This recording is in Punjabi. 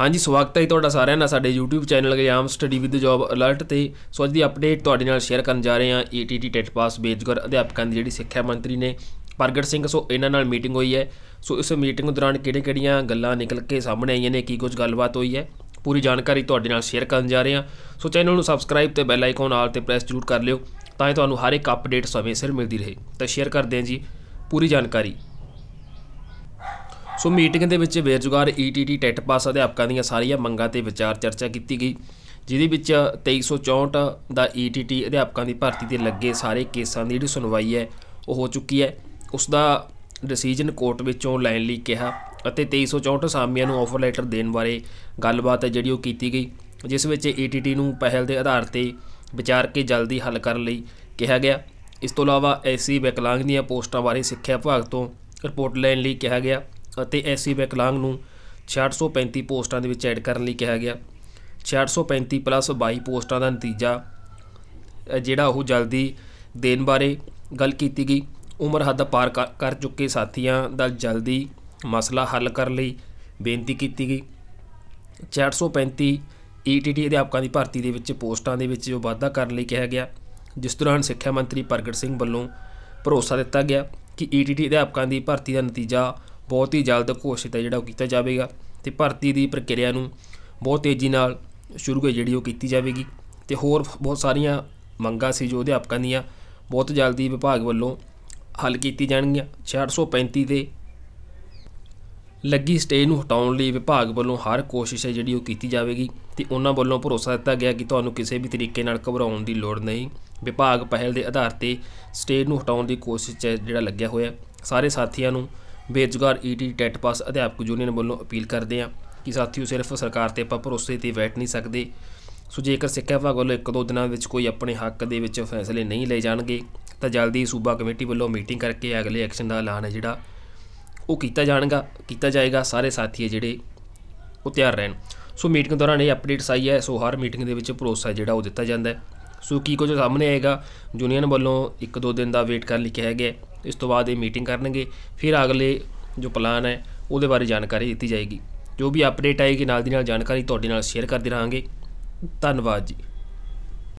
ਹਾਂਜੀ ਸਵਾਗਤ ਹੈ ਤੁਹਾਡਾ ਸਾਰਿਆਂ ਦਾ ਸਾਡੇ YouTube ਚੈਨਲ ਗਿਆਮ ਸਟੱਡੀ ਵਿਦ ਜੌਬ ਅਲਰਟ ਤੇ ਸੋ ਅੱਜ ਦੀ ਅਪਡੇਟ ਤੁਹਾਡੇ ਨਾਲ ਸ਼ੇਅਰ ਕਰਨ ਜਾ ਰਹੇ ਹਾਂ ਏਟੀਟੀ ਟੈਟ ਪਾਸ ਬੇਜਗਰ ਅਧਿਆਪਕਾਂ ਦੀ ਜਿਹੜੀ ਸਿੱਖਿਆ ਮੰਤਰੀ ਨੇ ਪ੍ਰਗਟ ਸਿੰਘ ਸੋ ਇਹਨਾਂ ਨਾਲ ਮੀਟਿੰਗ ਹੋਈ ਹੈ ਸੋ ਇਸ ਮੀਟਿੰਗ ਦੌਰਾਨ ਕਿਹੜੇ-ਕਿਹੜੀਆਂ ਗੱਲਾਂ ਨਿਕਲ ਕੇ ਸਾਹਮਣੇ ਆਈਆਂ ਨੇ ਕੀ ਕੁਝ ਗੱਲਬਾਤ ਹੋਈ ਹੈ ਪੂਰੀ ਜਾਣਕਾਰੀ ਤੁਹਾਡੇ ਨਾਲ ਸ਼ੇਅਰ ਕਰਨ ਜਾ ਰਹੇ ਹਾਂ ਸੋ ਚੈਨਲ ਨੂੰ ਸਬਸਕ੍ਰਾਈਬ ਤੇ ਬੈਲ ਆਈਕਨ ਆਲ ਤੇ ਪ੍ਰੈਸ ਜ਼ਰੂਰ ਕਰ ਲਿਓ ਤਾਂ ਹੀ ਤੁਹਾਨੂੰ ਹਰ ਇੱਕ ਅਪਡੇਟ ਸਮੇਂ ਸਿਰ ਮਿਲਦੀ ਰਹੇ ਤਾਂ ਸ਼ੇਅਰ ਕਰਦੇ ਹਾਂ ਜੀ ਪੂਰੀ ਜਾਣਕਾਰੀ ਸੋ ਮੀਟਿੰਗ ਦੇ ਵਿੱਚ ਬੇਰੁਜ਼ਗਾਰ ਈਟੀਟੀ ਟੈਟ ਪਾਸ ਅਧਿਆਪਕਾਂ ਦੀਆਂ ਸਾਰੀਆਂ ਮੰਗਾਂ ਤੇ ਵਿਚਾਰ ਚਰਚਾ ਕੀਤੀ ਗਈ ਜਿਹਦੇ ਵਿੱਚ 2364 ਦਾ ਈਟੀਟੀ ਅਧਿਆਪਕਾਂ ਦੀ ਭਰਤੀ ਤੇ ਲੱਗੇ ਸਾਰੇ ਕੇਸਾਂ ਦੀ ਜਿਹੜੀ ਸੁਣਵਾਈ ਹੈ ਉਹ ਹੋ ਚੁੱਕੀ ਹੈ ਉਸ ਦਾ ਡਿਸੀਜਨ ਕੋਰਟ ਵਿੱਚੋਂ ਲੈਣ ਲਈ ਕਿਹਾ ਅਤੇ 2364 ਸਾਮੀਆਂ ਨੂੰ ਆਫਰ ਲੈਟਰ ਦੇਣ ਬਾਰੇ ਗੱਲਬਾਤ ਹੈ ਜਿਹੜੀ ਉਹ ਕੀਤੀ ਗਈ ਜਿਸ ਵਿੱਚ ਈਟੀਟੀ ਨੂੰ ਪਹਿਲ ਦੇ ਆਧਾਰ ਤੇ ਵਿਚਾਰ ਕੇ ਜਲਦੀ ਹੱਲ ਕਰਨ ਲਈ ਕਿਹਾ ਗਿਆ ਇਸ ਤੋਂ ਇਲਾਵਾ ਐਸੀ ਵਿਕਲਾਂਗ ਦੀਆਂ ਪੋਸਟਾਂ ਬਾਰੇ ਸਿੱਖਿਆ ਵਿਭਾਗ ਤੋਂ ਰਿਪੋਰਟ ਲੈਣ ਲਈ ਕਿਹਾ ਗਿਆ ਅਤੇ ਐਸਸੀ ਵਿਕਲਾਂਗ ਨੂੰ 635 ਪੋਸਟਾਂ ਦੇ ਵਿੱਚ ਐਡ ਕਰਨ ਲਈ ਕਿਹਾ ਗਿਆ 635 ਪਲੱਸ 22 ਪੋਸਟਾਂ ਦਾ ਨਤੀਜਾ ਜਿਹੜਾ ਉਹ ਜਲਦੀ ਦੇਣ ਬਾਰੇ ਗੱਲ ਕੀਤੀ ਗਈ ਉਮਰ ਹੱਦ ਪਾਰ ਕਰ ਚੁੱਕੇ ਸਾਥੀਆਂ ਦਾ ਜਲਦੀ ਮਸਲਾ ਹੱਲ ਕਰਨ ਲਈ ਬੇਨਤੀ ਕੀਤੀ ਗਈ 435 ਈਟੀਟੀ ਅਧਿਆਪਕਾਂ ਦੀ ਭਰਤੀ ਦੇ ਵਿੱਚ ਪੋਸਟਾਂ ਦੇ ਵਿੱਚ ਜੋ ਵਾਧਾ ਕਰਨ ਲਈ ਕਿਹਾ ਗਿਆ ਜਿਸ ਦੌਰਾਨ ਸਿੱਖਿਆ ਮੰਤਰੀ ਪ੍ਰਗਟ ਸਿੰਘ ਵੱਲੋਂ ਭਰੋਸਾ ਦਿੱਤਾ ਗਿਆ ਕਿ ਈਟੀਟੀ ਅਧਿਆਪਕਾਂ ਦੀ ਭਰਤੀ ਦਾ ਨਤੀਜਾ ਬਹੁਤ ਹੀ ਜਲਦ ਘੋਸ਼ਿਤ ਹੈ ਜਿਹੜਾ ਉਹ ਕੀਤਾ ਜਾਵੇਗਾ ਤੇ ਭਰਤੀ ਦੀ ਪ੍ਰਕਿਰਿਆ ਨੂੰ ਬਹੁਤ ਤੇਜ਼ੀ ਨਾਲ ਸ਼ੁਰੂ ਹੋ ਜਿਹੜੀ ਉਹ ਕੀਤੀ ਜਾਵੇਗੀ ਤੇ ਹੋਰ ਬਹੁਤ ਸਾਰੀਆਂ ਮੰਗਾਂ ਸੀ ਜੋ ਅਧਿਆਪਕਾਂ ਦੀਆਂ ਬਹੁਤ ਜਲਦੀ ਵਿਭਾਗ ਵੱਲੋਂ ਹੱਲ ਕੀਤੀ ਜਾਣਗੀਆਂ 635 ਦੇ ਲੱਗੀ ਸਟੇਜ ਨੂੰ ਹਟਾਉਣ ਲਈ ਵਿਭਾਗ ਵੱਲੋਂ ਹਰ ਕੋਸ਼ਿਸ਼ ਹੈ ਜਿਹੜੀ ਉਹ ਕੀਤੀ ਜਾਵੇਗੀ ਤੇ ਉਹਨਾਂ ਵੱਲੋਂ ਭਰੋਸਾ ਦਿੱਤਾ ਗਿਆ ਕਿ ਤੁਹਾਨੂੰ ਕਿਸੇ ਵੀ ਤਰੀਕੇ ਨਾਲ ਘਬਰਾਉਣ ਦੀ ਲੋੜ ਨਹੀਂ ਵਿਭਾਗ ਪਹਿਲ ਦੇ ਆਧਾਰ ਤੇ ਸਟੇਜ ਨੂੰ ਹਟਾਉਣ ਦੀ ਕੋਸ਼ਿਸ਼ ਹੈ ਜਿਹੜਾ ਲੱਗਿਆ ਹੋਇਆ ਸਾਰੇ ਸਾਥੀਆਂ ਨੂੰ ਬੇਰੁਜ਼ਗਾਰ ਈਟੀ e ਟੈਟ ਪਾਸ ਅਧਿਆਪਕ ਯੂਨੀਅਨ ਵੱਲੋਂ ਅਪੀਲ ਕਰਦੇ ਆ ਕਿ ਸਾਥੀਓ ਸਿਰਫ ਸਰਕਾਰ ਤੇ ਆਪਾਂ ਭਰੋਸੇ ਤੇ ਬੈਠ ਨਹੀਂ ਸਕਦੇ ਸੋ ਜੇਕਰ ਸਿੱਖਿਆ ਵਿਭਾਗ ਵੱਲੋਂ ਇੱਕ ਦੋ ਦਿਨਾਂ ਵਿੱਚ ਕੋਈ ਆਪਣੇ ਹੱਕ ਦੇ ਵਿੱਚ ਫੈਸਲੇ ਨਹੀਂ ਲਏ ਜਾਣਗੇ ਤਾਂ ਜਲਦੀ ਸੂਬਾ ਕਮੇਟੀ ਵੱਲੋਂ ਮੀਟਿੰਗ ਕਰਕੇ ਅਗਲੇ ਐਕਸ਼ਨ ਦਾ ਐਲਾਨ ਹੈ ਜਿਹੜਾ ਉਹ ਕੀਤਾ ਜਾਣਗਾ ਕੀਤਾ ਜਾਏਗਾ ਸਾਰੇ ਸਾਥੀ ਜਿਹੜੇ ਉਹ ਤਿਆਰ ਰਹਿਣ ਸੋ ਮੀਟਿੰਗ ਦੌਰਾਨ ਇਹ ਅਪਡੇਟਸ ਆਈ ਹੈ ਸੋ ਹਰ ਮੀਟਿੰਗ ਦੇ ਵਿੱਚ ਭਰੋਸਾ ਜਿਹੜਾ ਉਹ ਦਿੱਤਾ ਜਾਂਦਾ ਹੈ ਸੋ ਕੀ ਕੁਝ ਸਾਹਮਣੇ ਆਏਗਾ ਯੂਨੀਅਨ ਵੱਲੋਂ ਇੱਕ ਦੋ ਦਿਨ ਦਾ ਵੇਟ ਕਰਨ ਲਈ ਕਿਹਾ ਗਿਆ ਇਸ ਤੋਂ ਬਾਅਦ ਇਹ ਮੀਟਿੰਗ ਕਰਨਗੇ ਫਿਰ ਅਗਲੇ ਜੋ ਪਲਾਨ ਹੈ ਉਹਦੇ ਬਾਰੇ ਜਾਣਕਾਰੀ ਦਿੱਤੀ ਜਾਏਗੀ ਜੋ ਵੀ ਅਪਡੇਟ ਆਏਗੀ ਨਾਲ ਦੀ ਨਾਲ ਜਾਣਕਾਰੀ ਤੁਹਾਡੇ ਨਾਲ ਸ਼ੇਅਰ ਕਰਦੇ ਰਹਾਂਗੇ ਧੰਨਵਾਦ ਜੀ